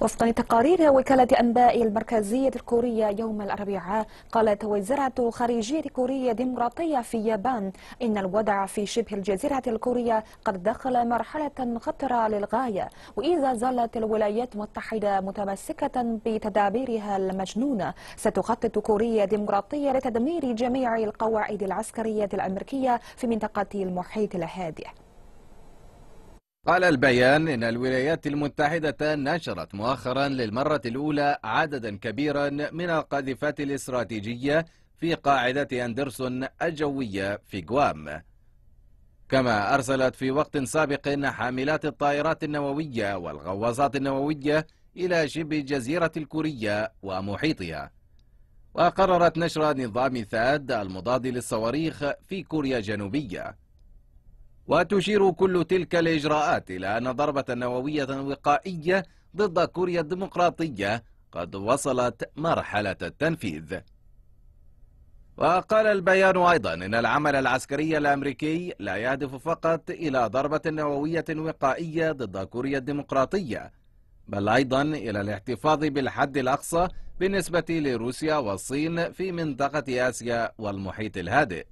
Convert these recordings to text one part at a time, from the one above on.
وفقا لتقارير وكالة أنباء المركزية الكورية يوم الأربعاء قالت وزارة خارجية كورية الديمقراطية في اليابان إن الوضع في شبه الجزيرة الكورية قد دخل مرحلة خطرة للغاية وإذا ظلت الولايات المتحدة متمسكة بتدابيرها المجنونة ستخطط كوريا الديمقراطية لتدمير جميع القواعد العسكرية الأمريكية في منطقة المحيط الهادئ قال البيان إن الولايات المتحدة نشرت مؤخرا للمرة الأولى عددا كبيرا من القاذفات الاستراتيجية في قاعدة أندرسون الجوية في جوام كما أرسلت في وقت سابق حاملات الطائرات النووية والغواصات النووية إلى شبه الجزيرة الكورية ومحيطها وقررت نشر نظام ثاد المضاد للصواريخ في كوريا الجنوبية وتشير كل تلك الإجراءات إلى أن ضربة نووية وقائية ضد كوريا الديمقراطية قد وصلت مرحلة التنفيذ وقال البيان أيضا إن العمل العسكري الأمريكي لا يهدف فقط إلى ضربة نووية وقائية ضد كوريا الديمقراطية بل أيضا إلى الاحتفاظ بالحد الأقصى بالنسبة لروسيا والصين في منطقة آسيا والمحيط الهادئ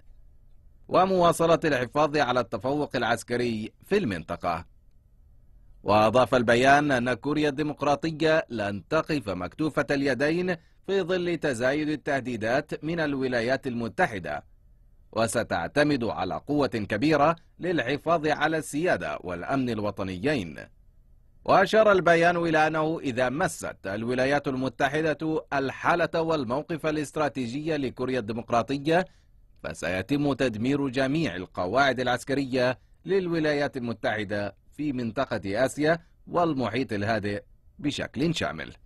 ومواصلة الحفاظ على التفوق العسكري في المنطقة وأضاف البيان أن كوريا الديمقراطية لن تقف مكتوفة اليدين في ظل تزايد التهديدات من الولايات المتحدة وستعتمد على قوة كبيرة للحفاظ على السيادة والأمن الوطنيين وأشار البيان إلى أنه إذا مست الولايات المتحدة الحالة والموقف الاستراتيجي لكوريا الديمقراطية فسيتم تدمير جميع القواعد العسكرية للولايات المتحدة في منطقة آسيا والمحيط الهادئ بشكل شامل